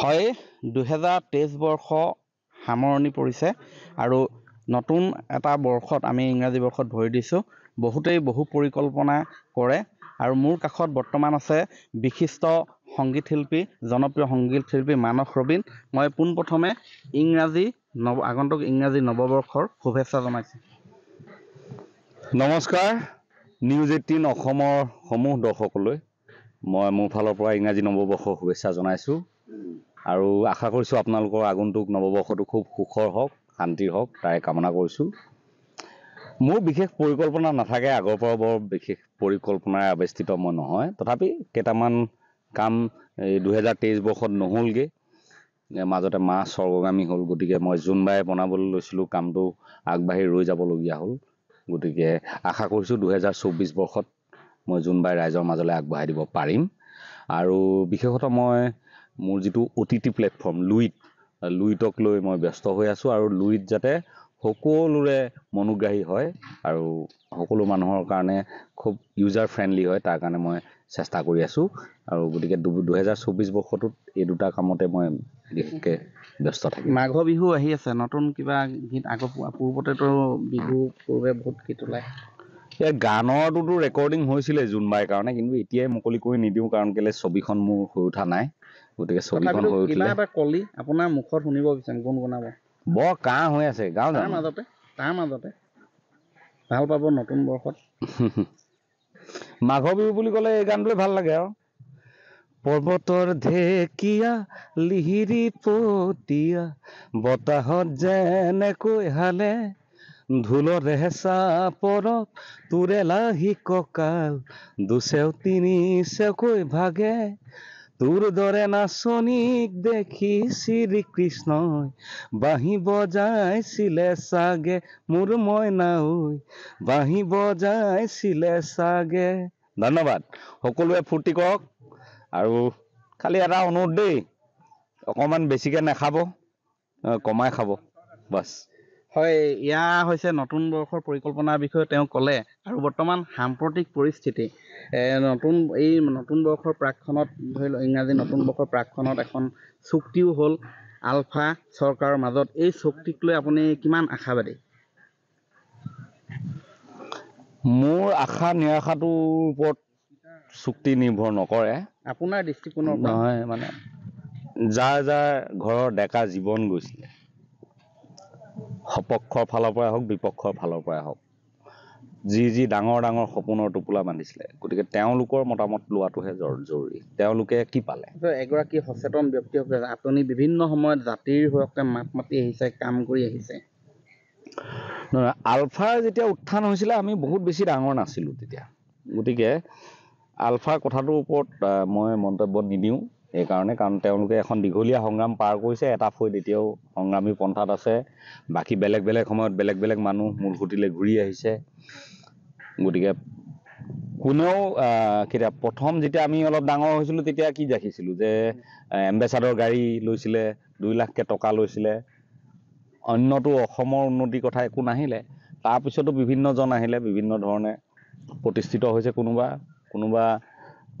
হয় দুহেজাৰ তেইছ বৰ্ষ সামৰণি পৰিছে আৰু নতুন এটা বৰ্ষত আমি ইংৰাজী বৰ্ষত ভৰি দিছোঁ বহুতেই বহু পৰিকল্পনা কৰে আৰু মোৰ কাষত বৰ্তমান আছে বিশিষ্ট সংগীত শিল্পী জনপ্ৰিয় সংগীত শিল্পী মানস ৰবীন মই পোনপ্ৰথমে ইংৰাজী নৱ আগন্তুক ইংৰাজী নৱবৰ্ষৰ শুভেচ্ছা জনাইছোঁ নমস্কাৰ নিউজ এইটিন অসমৰ সমূহ দৰ্শকলৈ মই মোৰ ফালৰ পৰা ইংৰাজী নৱবৰ্ষৰ শুভেচ্ছা জনাইছোঁ আৰু আশা কৰিছোঁ আপোনালোকৰ আগন্তুক নৱবৰ্ষটো খুব সুখৰ হওক শান্তিৰ হওক তাৰে কামনা কৰিছোঁ মোৰ বিশেষ পৰিকল্পনা নাথাকে আগৰ পৰা বৰ বিশেষ পৰিকল্পনাৰে আৱেষ্টিত মই নহয় তথাপি কেইটামান কাম এই দুহেজাৰ তেইছ বৰ্ষত নহ'লগৈ মাজতে মা স্বৰ্গগামী হ'ল গতিকে মই জোনবাৰে বনাবলৈ লৈছিলোঁ কামটো আগবাঢ়ি ৰৈ যাবলগীয়া হ'ল গতিকে আশা কৰিছোঁ দুহেজাৰ চৌব্বিছ বৰ্ষত মই জোনবাৰে ৰাইজৰ মাজলৈ আগবঢ়াই দিব পাৰিম আৰু বিশেষত মই মোৰ যিটো O' T T platform Luit লুইটক লৈ মই ব্যস্ত হৈ আছোঁ আৰু লুইট যাতে সকলোৰে মনোগ্ৰাহী হয় আৰু সকলো মানুহৰ কাৰণে খুব ইউজাৰ ফ্ৰেণ্ডলি হয় তাৰ কাৰণে মই চেষ্টা কৰি আছোঁ আৰু গতিকে দুহেজাৰ চৌব্বিছ বৰ্ষটোত এই দুটা কামতে মই বিশেষকৈ ব্যস্ত থাকিম মাঘৰ বিহু আহি আছে নতুন কিবা গীত আগৰ পূৰ্বতেতো বিহু পূৰ্বে বহুত গীত ওলায় এই গানৰটোতো ৰেকৰ্ডিং হৈছিলে জোনবাইৰ কাৰণে কিন্তু এতিয়াই মুকলি কৰি নিদিওঁ কাৰণ কেলৈ ছবিখন মোৰ হৈ উঠা নাই গতিকে ছবিখন হৈ উঠিলে এটা কলি আপোনাৰ মুখত শুনিব বিচাৰিম গুণাব বৰ কাহ হৈ আছে গাঁও তাৰ মাজতে তাৰ মাজতে ভাল পাব নতুন বৰ্ষত মাঘৰ বিহু বুলি ক'লে এই গানটোৱে ভাল লাগে আৰু পৰ্বতৰ ঢেকীয়া লিহিৰি পতীয়া বতাহত যেনেকৈ হালে ধূলত হেঁচা পৰত তোৰে লাহি কঁকাল দুচেও তিনি চেওকৈ ভাগে তোৰ দৰে নাচনীক দেখি শ্ৰীকৃষ্ণই বাঁহী বজাইছিলে চাগে মোৰ মই নাৱৈ বাঁহী বজাইছিলে চাগে ধন্যবাদ সকলোৱে ফূৰ্তি কৰক আৰু খালি এটা অনুৰোধ দেই অকণমান বেছিকে নাখাব কমাই খাব বাছ হয় এয়া হৈছে নতুন বৰ্ষৰ পৰিকল্পনাৰ বিষয়ে তেওঁ ক'লে আৰু বৰ্তমান সাম্প্ৰতিক পৰিস্থিতি নতুন এই নতুন বৰ্ষৰ প্ৰাকখনত ধৰি লওক ইংৰাজী নতুন বৰ্ষৰ প্ৰাকখনত এখন চুক্তিও হ'ল আলফা চৰকাৰৰ মাজত এই চুক্তিক লৈ আপুনি কিমান আশাবাদী মোৰ আশা নিৰাশাটোৰ ওপৰত চুক্তি নিৰ্ভৰ নকৰে আপোনাৰ দৃষ্টিকোণৰ নহয় মানে যাৰ যাৰ ঘৰৰ ডেকা জীৱন গৈছিলে সপক্ষৰ ফালৰ পৰাই হওক বিপক্ষৰ ফালৰ পৰাই হওক যি যি ডাঙৰ ডাঙৰ সপোনৰ টোপোলা বান্ধিছিলে গতিকে তেওঁলোকৰ মতামত লোৱাটোহে জৰুৰী তেওঁলোকে কি পালে এগৰাকী সচেতন ব্যক্তি আপুনি বিভিন্ন সময়ত জাতিৰ হকে মাত মাতি আহিছে কাম কৰি আহিছে আলফাৰ যেতিয়া উত্থান হৈছিলে আমি বহুত বেছি ডাঙৰ নাছিলো তেতিয়া গতিকে আলফাৰ কথাটোৰ ওপৰত মই মন্তব্য নিদিওঁ এইকাৰণে কাৰণ তেওঁলোকে এখন দীঘলীয়া সংগ্ৰাম পাৰ কৰিছে এটা ফৈদ এতিয়াও সংগ্ৰামী পন্থাত আছে বাকী বেলেগ বেলেগ সময়ত বেলেগ বেলেগ মানুহ মূলসুঁতিলৈ ঘূৰি আহিছে গতিকে কোনেও কেতিয়া প্ৰথম যেতিয়া আমি অলপ ডাঙৰ হৈছিলোঁ তেতিয়া কি দেখিছিলোঁ যে এম্বেচাদৰ গাড়ী লৈছিলে দুই লাখকৈ টকা লৈছিলে অন্যতো অসমৰ উন্নতিৰ কথা একো নাহিলে তাৰপিছতো বিভিন্নজন আহিলে বিভিন্ন ধৰণে প্ৰতিষ্ঠিত হৈছে কোনোবা কোনোবা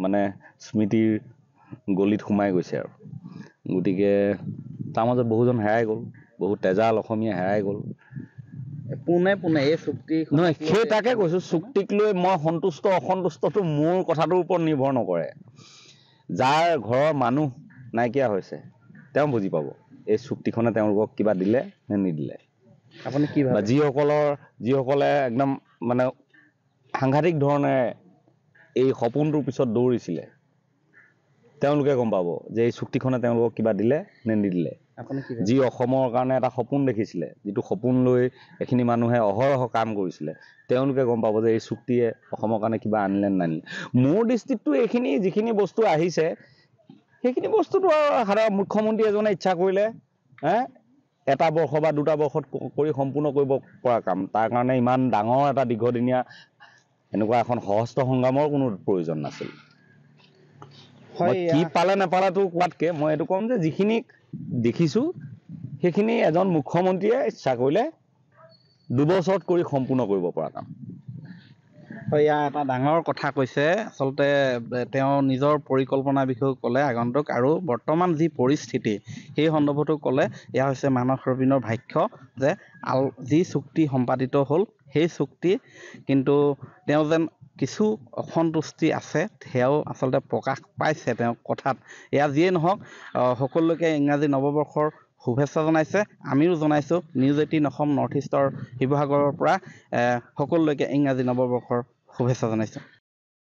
মানে স্মৃতিৰ গলিত সোমাই গৈছে আৰু গতিকে তাৰ মাজত বহুজন হেৰাই গ'ল বহুত তেজাল অসমীয়া হেৰাই গ'ল পোনে পোনে এই চুক্তি নহয় সেই তাকে কৈছোঁ চুক্তিক লৈ মই সন্তুষ্ট অসন্তুষ্টটো মোৰ কথাটোৰ ওপৰত নিৰ্ভৰ নকৰে যাৰ ঘৰৰ মানুহ নাইকিয়া হৈছে তেওঁ বুজি পাব এই চুক্তিখনে তেওঁলোকক কিবা দিলে নে নিদিলে আপুনি কি ভাবে যিসকলৰ যিসকলে একদম মানে সাংঘাতিক ধৰণে এই সপোনটোৰ পিছত দৌৰিছিলে তেওঁলোকে গম পাব যে এই চুক্তিখনে তেওঁলোকক কিবা দিলে নে নিদিলে যি অসমৰ কাৰণে এটা সপোন দেখিছিলে যিটো সপোন লৈ এইখিনি মানুহে অহৰহ কাম কৰিছিলে তেওঁলোকে গম পাব যে এই চুক্তিয়ে অসমৰ কাৰণে কিবা আনিলে নে নানিলে মোৰ দৃষ্টিততো এইখিনি যিখিনি বস্তু আহিছে সেইখিনি বস্তুটো আৰু সাধাৰণ মুখ্যমন্ত্ৰী এজনে ইচ্ছা কৰিলে হে এটা বৰ্ষ বা দুটা বৰ্ষত কৰি সম্পূৰ্ণ কৰিব পৰা কাম তাৰ কাৰণে ইমান ডাঙৰ এটা দীৰ্ঘদিনীয়া এনেকুৱা এখন সহস্ৰ সংগ্ৰামৰ কোনো প্ৰয়োজন নাছিল কি পালে নেপালেতো কোৱাতকে মই এইটো কম যে যিখিনি দেখিছো সেইখিনি এজন মুখ্যমন্ত্ৰীয়ে ইচ্ছা কৰিলে দুবছৰত কৰি সম্পূৰ্ণ কৰিব পৰা কাম হয় এয়া এটা ডাঙৰ কথা কৈছে আচলতে তেওঁ নিজৰ পৰিকল্পনাৰ বিষয়ে ক'লে আগন্তুক আৰু বৰ্তমান যি পৰিস্থিতি সেই সন্দৰ্ভতো ক'লে এয়া হৈছে মানস ৰবীনৰ ভাষ্য যে আল যি চুক্তি সম্পাদিত হ'ল সেই চুক্তি কিন্তু তেওঁ যেন কিছু অসন্তুষ্টি আছে সেয়াও আচলতে প্ৰকাশ পাইছে তেওঁ কথাত এয়া যিয়ে নহওক সকলোকে ইংৰাজী নৱবৰ্ষৰ শুভেচ্ছা জনাইছে আমিও জনাইছোঁ নিউজ এইটিন অসম নৰ্থ ইষ্টৰ শিৱসাগৰৰ পৰা সকলোকে ইংৰাজী নৱবৰ্ষৰ শুভেচ্ছা জনাইছোঁ